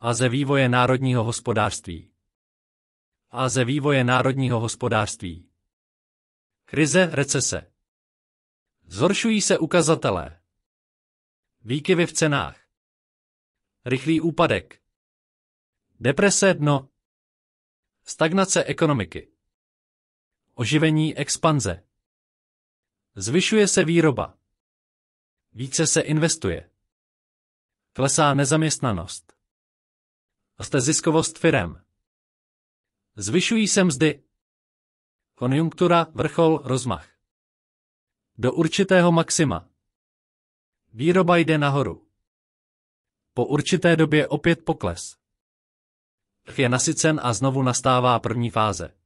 a ze vývoje národního hospodářství. A ze vývoje národního hospodářství. Krize, recese. Zhoršují se ukazatelé. Výkyvy v cenách. Rychlý úpadek. Deprese dno. Stagnace ekonomiky. Oživení expanze. Zvyšuje se výroba. Více se investuje. Klesá nezaměstnanost. Roste ziskovost firem. Zvyšují se mzdy. Konjunktura, vrchol, rozmach. Do určitého maxima. Výroba jde nahoru. Po určité době opět pokles. Trh je nasycen a znovu nastává první fáze.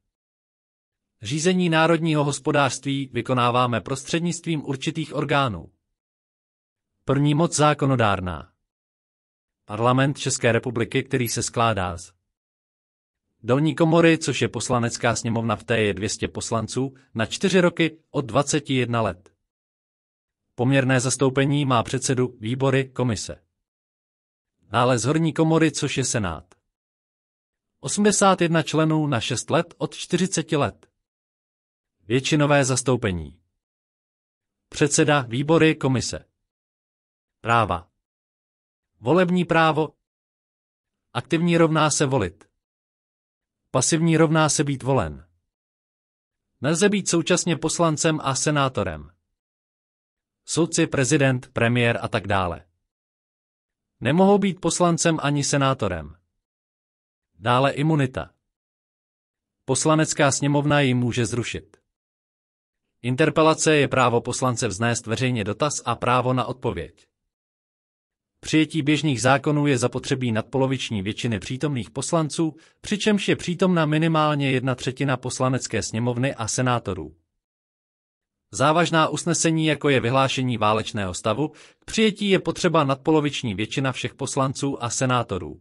Řízení národního hospodářství vykonáváme prostřednictvím určitých orgánů. První moc zákonodárná. Parlament České republiky, který se skládá z dolní komory, což je poslanecká sněmovna v té je 200 poslanců, na čtyři roky od 21 let. Poměrné zastoupení má předsedu výbory komise. Dále z horní komory, což je senát. 81 členů na 6 let od 40 let. Většinové zastoupení. Předseda výbory komise. Práva. Volební právo. Aktivní rovná se volit. Pasivní rovná se být volen. Nelze být současně poslancem a senátorem. Soudci, prezident, premiér a tak dále. Nemohou být poslancem ani senátorem. Dále imunita. Poslanecká sněmovna ji může zrušit. Interpelace je právo poslance vznést veřejně dotaz a právo na odpověď přijetí běžných zákonů je zapotřebí nadpoloviční většiny přítomných poslanců, přičemž je přítomna minimálně jedna třetina poslanecké sněmovny a senátorů. Závažná usnesení, jako je vyhlášení válečného stavu, k přijetí je potřeba nadpoloviční většina všech poslanců a senátorů.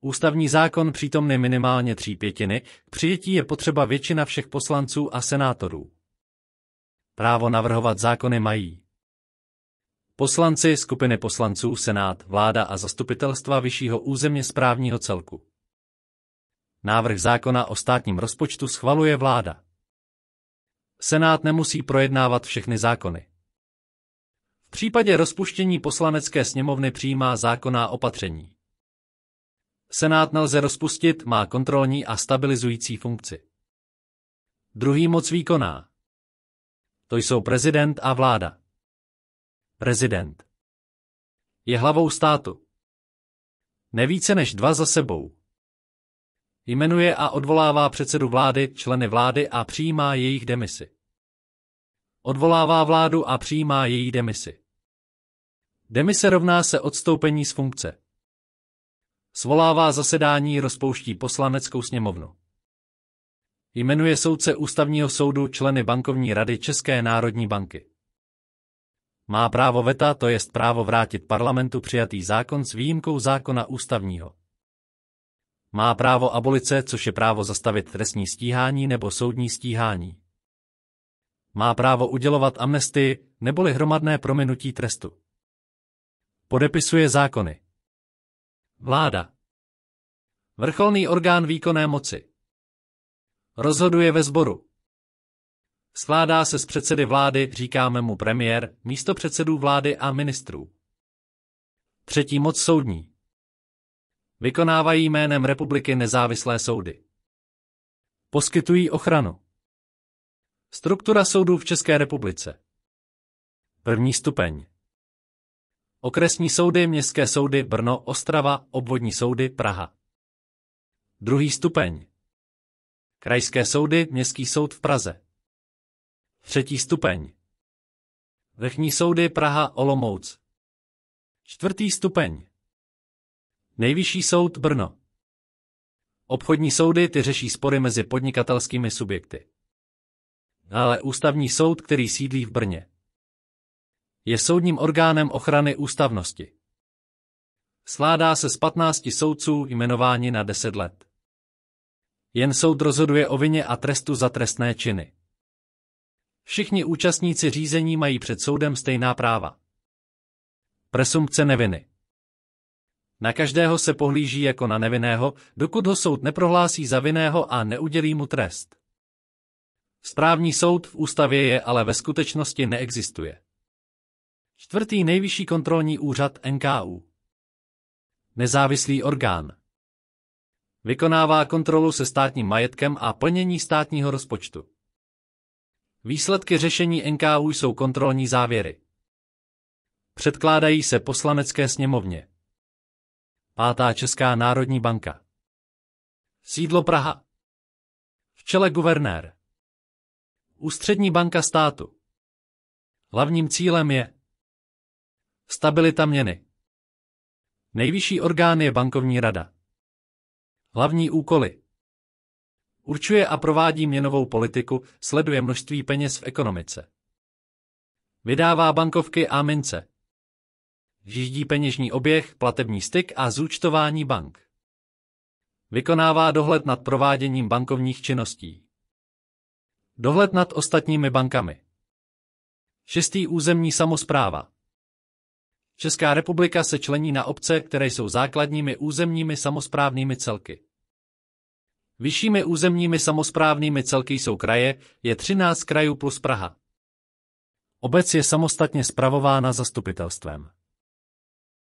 Ústavní zákon přítomný minimálně tří pětiny, k přijetí je potřeba většina všech poslanců a senátorů. Právo navrhovat zákony mají Poslanci, skupiny poslanců, senát, vláda a zastupitelstva vyššího územně správního celku. Návrh zákona o státním rozpočtu schvaluje vláda. Senát nemusí projednávat všechny zákony. V případě rozpuštění poslanecké sněmovny přijímá zákonná opatření. Senát nelze rozpustit, má kontrolní a stabilizující funkci. Druhý moc výkoná. To jsou prezident a vláda. Prezident. Je hlavou státu. Nevíce než dva za sebou. Jmenuje a odvolává předsedu vlády, členy vlády a přijímá jejich demisy. Odvolává vládu a přijímá její demisy. Demise rovná se odstoupení z funkce. Svolává zasedání, rozpouští poslaneckou sněmovnu. Jmenuje soudce ústavního soudu členy bankovní rady České národní banky. Má právo veta, to jest právo vrátit parlamentu přijatý zákon s výjimkou zákona ústavního. Má právo abolice, což je právo zastavit trestní stíhání nebo soudní stíhání. Má právo udělovat amnestii neboli hromadné prominutí trestu. Podepisuje zákony. Vláda. Vrcholný orgán výkonné moci. Rozhoduje ve sboru. Skládá se z předsedy vlády, říkáme mu premiér, místo předsedů vlády a ministrů. Třetí moc soudní. Vykonávají jménem republiky nezávislé soudy. Poskytují ochranu. Struktura soudů v České republice. První stupeň. Okresní soudy, městské soudy Brno, Ostrava, obvodní soudy Praha. Druhý stupeň. Krajské soudy, městský soud v Praze. Třetí stupeň. Vrchní soudy Praha Olomouc. Čtvrtý stupeň. Nejvyšší soud Brno. Obchodní soudy ty řeší spory mezi podnikatelskými subjekty. Ale ústavní soud, který sídlí v Brně, je soudním orgánem ochrany ústavnosti. Sládá se z 15 soudců jmenování na 10 let. Jen soud rozhoduje o vině a trestu za trestné činy. Všichni účastníci řízení mají před soudem stejná práva. Presumpce neviny. Na každého se pohlíží jako na nevinného, dokud ho soud neprohlásí za vinného a neudělí mu trest. Správní soud v ústavě je ale ve skutečnosti neexistuje. Čtvrtý nejvyšší kontrolní úřad NKU. Nezávislý orgán. Vykonává kontrolu se státním majetkem a plnění státního rozpočtu. Výsledky řešení NKU jsou kontrolní závěry. Předkládají se poslanecké sněmovně. Pátá Česká národní banka. Sídlo Praha. V čele guvernér. Ústřední banka státu. Hlavním cílem je stabilita měny. Nejvyšší orgán je bankovní rada. Hlavní úkoly Určuje a provádí měnovou politiku, sleduje množství peněz v ekonomice. Vydává bankovky a mince. Řídí peněžní oběh, platební styk a zúčtování bank. Vykonává dohled nad prováděním bankovních činností. Dohled nad ostatními bankami. Šestý územní samozpráva. Česká republika se člení na obce, které jsou základními územními samozprávnými celky. Vyššími územními samozprávnými celky jsou kraje, je 13 krajů plus Praha. Obec je samostatně spravována zastupitelstvem.